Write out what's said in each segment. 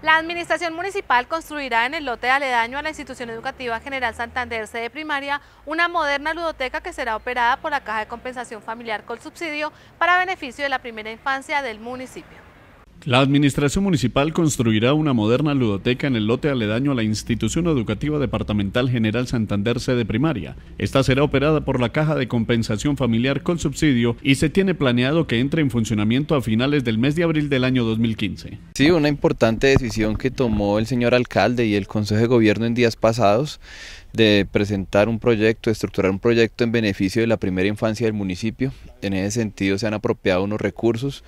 La Administración Municipal construirá en el lote aledaño a la Institución Educativa General Santander sede primaria una moderna ludoteca que será operada por la Caja de Compensación Familiar con subsidio para beneficio de la primera infancia del municipio. La Administración Municipal construirá una moderna ludoteca en el lote aledaño a la Institución Educativa Departamental General Santander sede primaria. Esta será operada por la Caja de Compensación Familiar con subsidio y se tiene planeado que entre en funcionamiento a finales del mes de abril del año 2015. Sí, una importante decisión que tomó el señor alcalde y el Consejo de Gobierno en días pasados de presentar un proyecto, estructurar un proyecto en beneficio de la primera infancia del municipio. En ese sentido se han apropiado unos recursos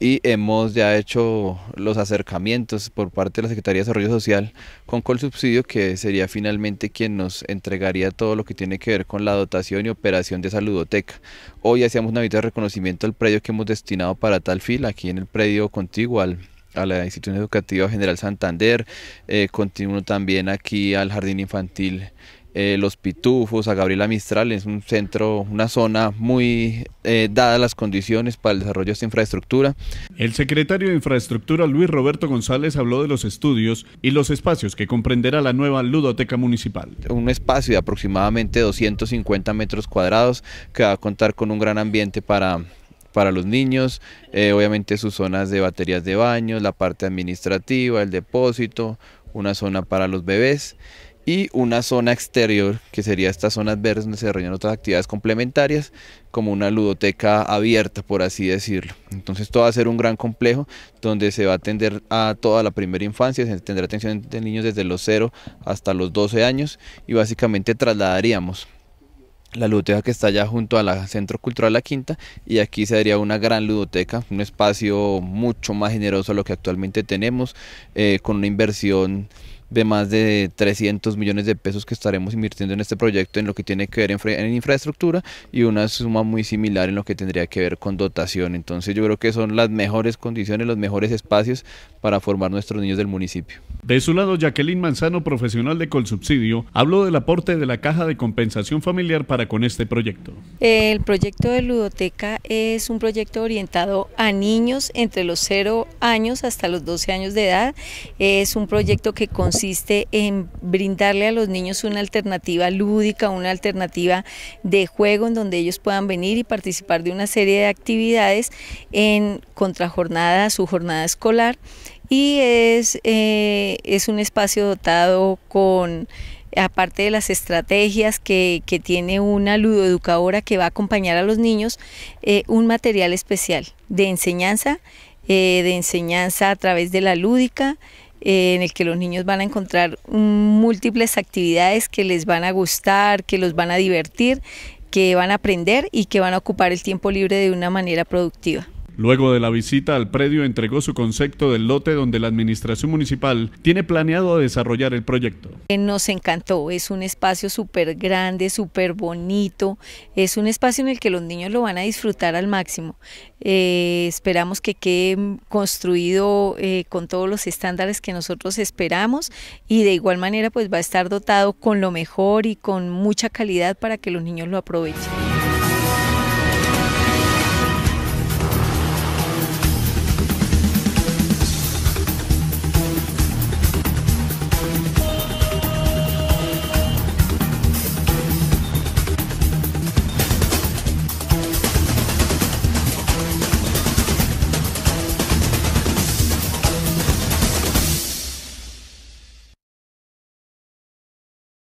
y hemos ya hecho los acercamientos por parte de la Secretaría de Desarrollo Social con Colsubsidio, que sería finalmente quien nos entregaría todo lo que tiene que ver con la dotación y operación de saludoteca. Hoy hacíamos una visita de reconocimiento al predio que hemos destinado para tal fila, aquí en el predio contiguo a la institución educativa General Santander, eh, continuo también aquí al Jardín Infantil eh, los Pitufos, a Gabriela Mistral, es un centro, una zona muy eh, dada las condiciones para el desarrollo de esta infraestructura. El secretario de Infraestructura Luis Roberto González habló de los estudios y los espacios que comprenderá la nueva ludoteca municipal. Un espacio de aproximadamente 250 metros cuadrados que va a contar con un gran ambiente para para los niños, eh, obviamente sus zonas de baterías de baños, la parte administrativa, el depósito, una zona para los bebés y una zona exterior, que sería estas zonas verdes donde se desarrollan otras actividades complementarias, como una ludoteca abierta, por así decirlo. Entonces, todo va a ser un gran complejo donde se va a atender a toda la primera infancia, se tendrá atención de niños desde los 0 hasta los 12 años y básicamente trasladaríamos la ludoteca que está allá junto al Centro Cultural La Quinta y aquí se haría una gran ludoteca, un espacio mucho más generoso a lo que actualmente tenemos, eh, con una inversión de más de 300 millones de pesos que estaremos invirtiendo en este proyecto en lo que tiene que ver en, infraestructura y una suma muy similar en lo que tendría que ver con dotación. Entonces yo creo que son las mejores condiciones, los mejores espacios para formar nuestros niños del municipio. De su lado, Jacqueline Manzano, profesional de Colsubsidio, habló del aporte de la Caja de Compensación Familiar para con este proyecto. El proyecto de Ludoteca es un proyecto orientado a niños entre los 0 años hasta los 12 años de edad. Es un proyecto que consiste consiste en brindarle a los niños una alternativa lúdica, una alternativa de juego en donde ellos puedan venir y participar de una serie de actividades en contrajornada, su jornada escolar y es, eh, un espacio dotado con aparte de las estrategias que, tiene una ludoeducadora que va a acompañar a los niños, eh, un material especial de enseñanza, eh, de enseñanza a través de la lúdica, eh, en el que los niños van a encontrar múltiples actividades que les van a gustar, que los van a divertir, que van a aprender y que van a ocupar el tiempo libre de una manera productiva. Luego de la visita al predio entregó su concepto del lote donde la administración municipal tiene planeado desarrollar el proyecto. Eh, nos encantó, es un espacio súper grande, súper bonito, es un espacio en el que los niños lo van a disfrutar al máximo. Eh, esperamos que quede construido eh, con todos los estándares que nosotros esperamos y de igual manera pues va a estar dotado con lo mejor y con mucha calidad para que los niños lo aprovechen.